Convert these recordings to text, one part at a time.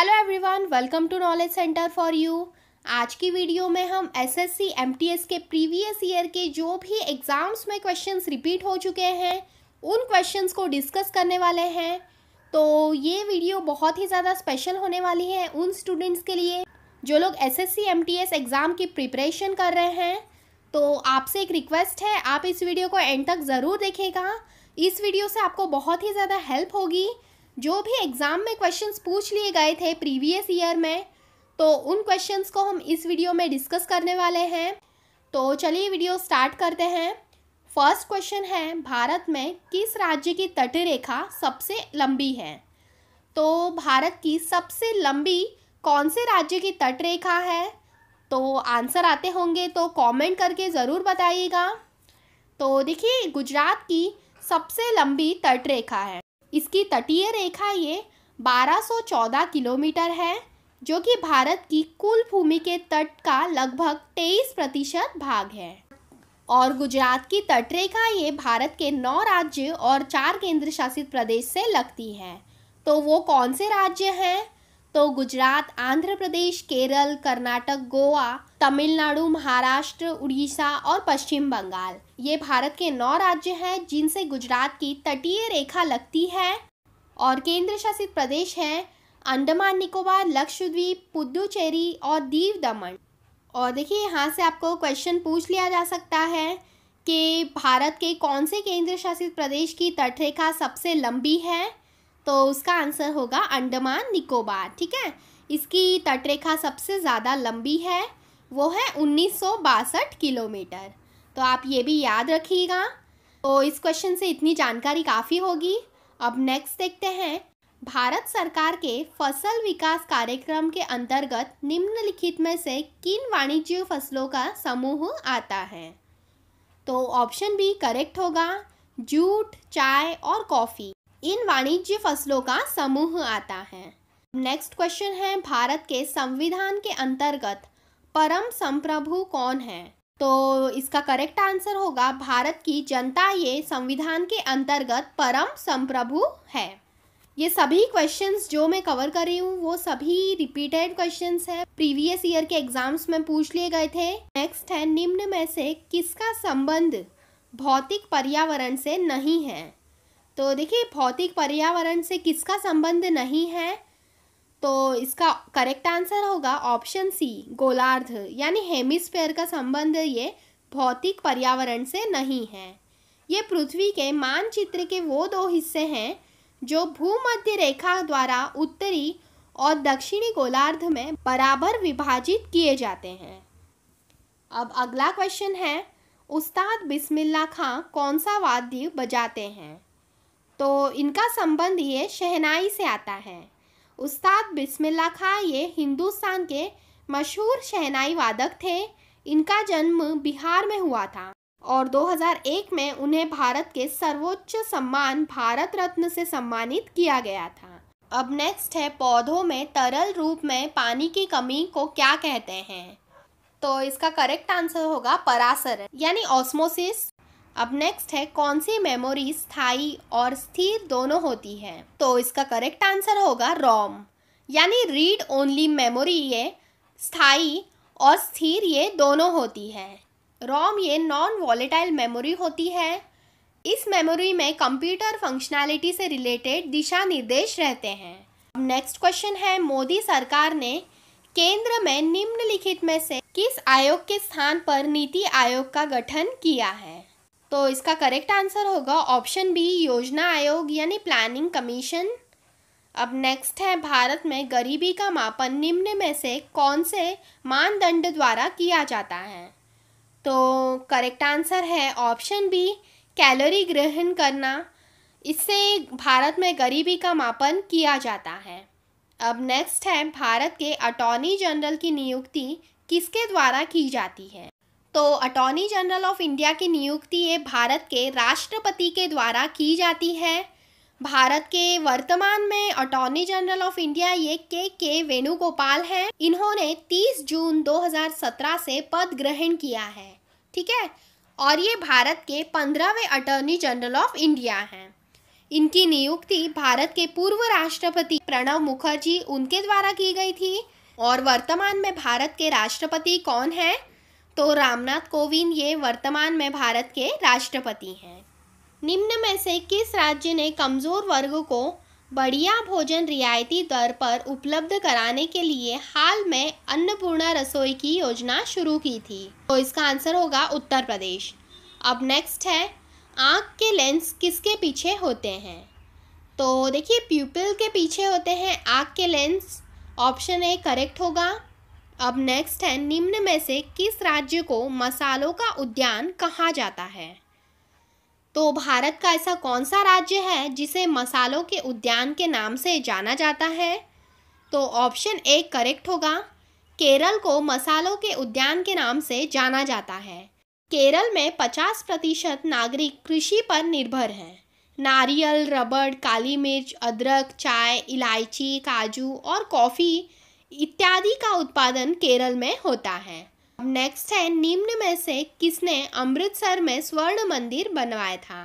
hello everyone welcome to knowledge centre for you आज की video में हम एसएससी एमटीएस के प्रीवियस ईयर के जो भी एग्ज़ाम्स में क्वेश्चंस रिपीट हो चुके हैं उन क्वेश्चंस को डिस्कस करने वाले हैं तो ये वीडियो बहुत ही ज़्यादा स्पेशल होने वाली है उन स्टूडेंट्स के लिए जो लोग एसएससी एमटीएस एग्ज़ाम की प्रिपरेशन कर रहे हैं तो आपसे एक रिक्वेस्ट है आप इस वीडियो को एंड तक ज़रूर देखेगा इस वीडियो से आपको बहुत ही ज़्यादा हेल्प होगी जो भी एग्ज़ाम में क्वेश्चंस पूछ लिए गए थे प्रीवियस ईयर में तो उन क्वेश्चंस को हम इस वीडियो में डिस्कस करने वाले हैं तो चलिए वीडियो स्टार्ट करते हैं फर्स्ट क्वेश्चन है भारत में किस राज्य की तटीय रेखा सबसे लंबी है तो भारत की सबसे लंबी कौन से राज्य की तट रेखा है तो आंसर आते होंगे तो कमेंट करके ज़रूर बताइएगा तो देखिए गुजरात की सबसे लंबी तटरेखा है इसकी तटीय रेखा ये 1214 किलोमीटर है जो कि भारत की कुल भूमि के तट का लगभग 23 प्रतिशत भाग है और गुजरात की तटरेखा ये भारत के नौ राज्य और चार केंद्र शासित प्रदेश से लगती है तो वो कौन से राज्य हैं तो गुजरात आंध्र प्रदेश केरल कर्नाटक गोवा तमिलनाडु महाराष्ट्र उड़ीसा और पश्चिम बंगाल ये भारत के नौ राज्य हैं जिनसे गुजरात की तटीय रेखा लगती है और केंद्र शासित प्रदेश हैं अंडमान निकोबार लक्षद्वीप पुदुचेरी और दीव दमन और देखिए यहाँ से आपको क्वेश्चन पूछ लिया जा सकता है कि भारत के कौन से केंद्र शासित प्रदेश की तटरेखा सबसे लंबी है तो उसका आंसर होगा अंडमान निकोबार ठीक है इसकी तटरेखा सबसे ज़्यादा लंबी है वो है उन्नीस किलोमीटर तो आप ये भी याद रखिएगा तो इस क्वेश्चन से इतनी जानकारी काफ़ी होगी अब नेक्स्ट देखते हैं भारत सरकार के फसल विकास कार्यक्रम के अंतर्गत निम्नलिखित में से किन वाणिज्य फसलों का समूह आता है तो ऑप्शन बी करेक्ट होगा जूट चाय और कॉफ़ी इन वाणिज्य फसलों का समूह आता है नेक्स्ट क्वेश्चन है भारत के संविधान के अंतर्गत परम संप्रभु कौन है तो इसका करेक्ट आंसर होगा भारत की जनता ये संविधान के अंतर्गत परम संप्रभु है ये सभी क्वेश्चंस जो मैं कवर कर रही हूँ वो सभी रिपीटेड क्वेश्चंस हैं प्रीवियस ईयर के एग्जाम्स में पूछ लिए गए थे नेक्स्ट है निम्न में से किसका संबंध भौतिक पर्यावरण से नहीं है तो देखिए भौतिक पर्यावरण से किसका संबंध नहीं है तो इसका करेक्ट आंसर होगा ऑप्शन सी गोलार्ध यानी हेमिस्फेयर का संबंध ये भौतिक पर्यावरण से नहीं है ये पृथ्वी के मानचित्र के वो दो हिस्से हैं जो भूमध्य रेखा द्वारा उत्तरी और दक्षिणी गोलार्ध में बराबर विभाजित किए जाते हैं अब अगला क्वेश्चन है उस्ताद बिस्मिल्ला खां कौन सा वाद्य बजाते हैं तो इनका संबंध ये शहनाई से आता है उस्ताद बिस्मिल्ला खां ये हिंदुस्तान के मशहूर शहनाई वादक थे इनका जन्म बिहार में हुआ था और 2001 में उन्हें भारत के सर्वोच्च सम्मान भारत रत्न से सम्मानित किया गया था अब नेक्स्ट है पौधों में तरल रूप में पानी की कमी को क्या कहते हैं तो इसका करेक्ट आंसर होगा परासर यानी ऑस्मोसिस अब नेक्स्ट है कौन सी मेमोरी स्थाई और स्थिर दोनों होती है तो इसका करेक्ट आंसर होगा रोम यानी रीड ओनली मेमोरी ये स्थाई और स्थिर ये दोनों होती है रोम ये नॉन वॉलेटाइल मेमोरी होती है इस मेमोरी में कंप्यूटर फंक्शनैलिटी से रिलेटेड दिशा निर्देश रहते हैं अब नेक्स्ट क्वेश्चन है मोदी सरकार ने केंद्र में निम्नलिखित में से किस आयोग के स्थान पर नीति आयोग का गठन किया है तो इसका करेक्ट आंसर होगा ऑप्शन बी योजना आयोग यानी प्लानिंग कमीशन अब नेक्स्ट है भारत में गरीबी का मापन निम्न में से कौन से मानदंड द्वारा किया जाता है तो करेक्ट आंसर है ऑप्शन बी कैलोरी ग्रहण करना इससे भारत में गरीबी का मापन किया जाता है अब नेक्स्ट है भारत के अटॉर्नी जनरल की नियुक्ति किसके द्वारा की जाती है तो अटॉर्नी जनरल ऑफ इंडिया की नियुक्ति ये भारत के राष्ट्रपति के द्वारा की जाती है भारत के वर्तमान में अटॉर्नी जनरल ऑफ इंडिया ये के के वेणुगोपाल हैं इन्होंने 30 जून 2017 से पद ग्रहण किया है ठीक है और ये भारत के पंद्रहवें अटॉर्नी जनरल ऑफ इंडिया हैं इनकी नियुक्ति भारत के पूर्व राष्ट्रपति प्रणब मुखर्जी उनके द्वारा की गई थी और वर्तमान में भारत के राष्ट्रपति कौन हैं तो रामनाथ कोविंद ये वर्तमान में भारत के राष्ट्रपति हैं निम्न में से किस राज्य ने कमज़ोर वर्ग को बढ़िया भोजन रियायती दर पर उपलब्ध कराने के लिए हाल में अन्नपूर्णा रसोई की योजना शुरू की थी तो इसका आंसर होगा उत्तर प्रदेश अब नेक्स्ट है आँख के लेंस किसके पीछे होते हैं तो देखिए प्यूपिल के पीछे होते हैं आँख के लेंस ऑप्शन ए करेक्ट होगा अब नेक्स्ट है निम्न में से किस राज्य को मसालों का उद्यान कहा जाता है तो भारत का ऐसा कौन सा राज्य है जिसे मसालों के उद्यान के नाम से जाना जाता है तो ऑप्शन ए करेक्ट होगा केरल को मसालों के उद्यान के नाम से जाना जाता है केरल में 50 प्रतिशत नागरिक कृषि पर निर्भर हैं नारियल रबड़ काली मिर्च अदरक चाय इलायची काजू और कॉफ़ी इत्यादि का उत्पादन केरल में होता है अब नेक्स्ट है निम्न में से किसने अमृतसर में स्वर्ण मंदिर बनवाया था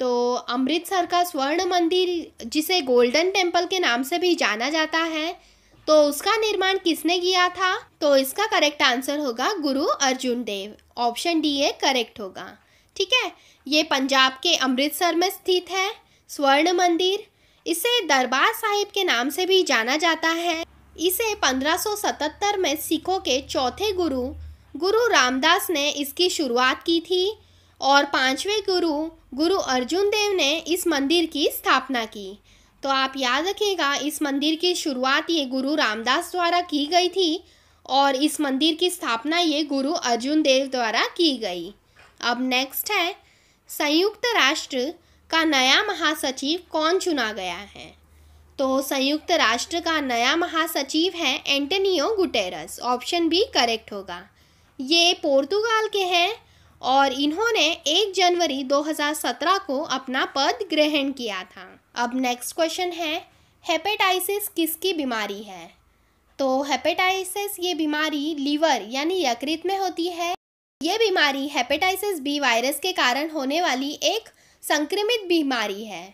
तो अमृतसर का स्वर्ण मंदिर जिसे गोल्डन टेम्पल के नाम से भी जाना जाता है तो उसका निर्माण किसने किया था तो इसका करेक्ट आंसर होगा Guru Arjan Dev option D A correct होगा ठीक है ये पंजाब के अमृतसर में स्थित है स्वर्ण मंदिर इसे दरबार साहिब के नाम से भी जाना जाता है इसे 1577 में सिखों के चौथे गुरु गुरु रामदास ने इसकी शुरुआत की थी और पांचवें गुरु गुरु अर्जुन देव ने इस मंदिर की स्थापना की तो आप याद रखिएगा इस मंदिर की शुरुआत ये गुरु रामदास द्वारा की गई थी और इस मंदिर की स्थापना ये गुरु अर्जुन देव द्वारा की गई अब नेक्स्ट है संयुक्त राष्ट्र का नया महासचिव कौन चुना गया है तो संयुक्त राष्ट्र का नया महासचिव है एंटनियो गुटेरस ऑप्शन भी करेक्ट होगा ये पोर्तुगाल के हैं और इन्होंने 1 जनवरी 2017 को अपना पद ग्रहण किया था अब नेक्स्ट क्वेश्चन है हेपेटाइसिस किसकी बीमारी है तो हेपेटाइसिस ये बीमारी लीवर यानी यकृत में होती है ये बीमारी हेपेटाइसिस बी वायरस के कारण होने वाली एक संक्रमित बीमारी है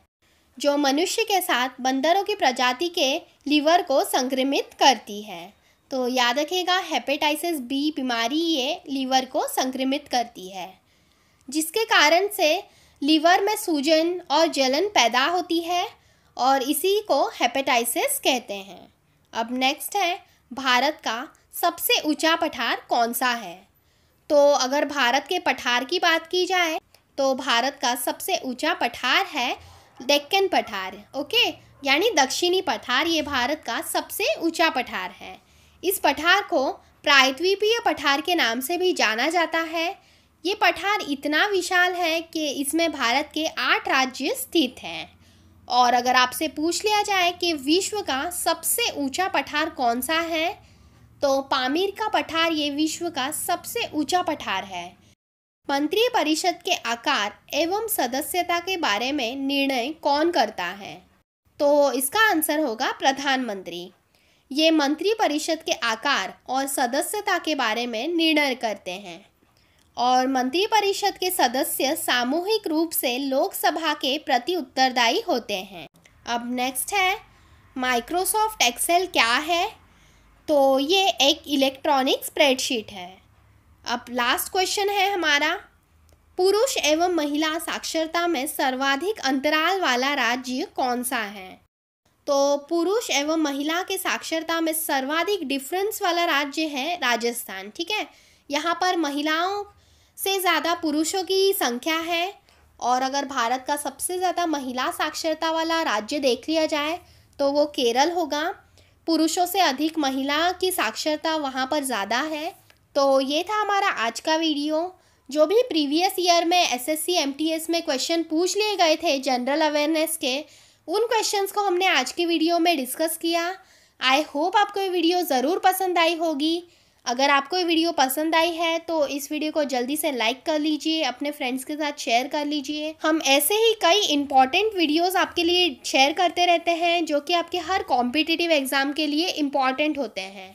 जो मनुष्य के साथ बंदरों की प्रजाति के लीवर को संक्रमित करती है तो याद रखेगा हेपेटाइसिस बी बीमारी ये लीवर को संक्रमित करती है जिसके कारण से लीवर में सूजन और जलन पैदा होती है और इसी को हेपेटाइसिस कहते हैं अब नेक्स्ट है भारत का सबसे ऊंचा पठार कौन सा है तो अगर भारत के पठार की बात की जाए तो भारत का सबसे ऊंचा पठार है डेक्कन पठार ओके यानी दक्षिणी पठार ये भारत का सबसे ऊंचा पठार है इस पठार को प्रायद्वीपीय पठार के नाम से भी जाना जाता है ये पठार इतना विशाल है कि इसमें भारत के आठ राज्य स्थित हैं और अगर आपसे पूछ लिया जाए कि विश्व का सबसे ऊंचा पठार कौन सा है तो पामीर का पठार ये विश्व का सबसे ऊंचा पठार है मंत्री परिषद के आकार एवं सदस्यता के बारे में निर्णय कौन करता है तो इसका आंसर होगा प्रधानमंत्री ये मंत्रिपरिषद के आकार और सदस्यता के बारे में निर्णय करते हैं और मंत्रिपरिषद के सदस्य सामूहिक रूप से लोकसभा के प्रति उत्तरदायी होते हैं अब नेक्स्ट है माइक्रोसॉफ्ट एक्सेल क्या है तो ये एक इलेक्ट्रॉनिक स्प्रेडशीट है अब लास्ट क्वेश्चन है हमारा पुरुष एवं महिला साक्षरता में सर्वाधिक अंतराल वाला राज्य कौन सा है तो पुरुष एवं महिला के साक्षरता में सर्वाधिक डिफरेंस वाला राज्य है राजस्थान ठीक है यहाँ पर महिलाओं से ज़्यादा पुरुषों की संख्या है और अगर भारत का सबसे ज़्यादा महिला साक्षरता वाला राज्य देख लिया जाए तो वो केरल होगा पुरुषों से अधिक महिला की साक्षरता वहाँ पर ज़्यादा है तो ये था हमारा आज का वीडियो जो भी प्रीवियस ईयर में एसएससी एमटीएस में क्वेश्चन पूछ लिए गए थे जनरल अवेयरनेस के उन क्वेश्चंस को हमने आज के वीडियो में डिस्कस किया आई होप आपको ये वीडियो ज़रूर पसंद आई होगी अगर आपको ये वीडियो पसंद आई है तो इस वीडियो को जल्दी से लाइक कर लीजिए अपने फ्रेंड्स के साथ शेयर कर लीजिए हम ऐसे ही कई इंपॉर्टेंट वीडियोस आपके लिए शेयर करते रहते हैं जो कि आपके हर कॉम्पिटिटिव एग्ज़ाम के लिए इम्पॉर्टेंट होते हैं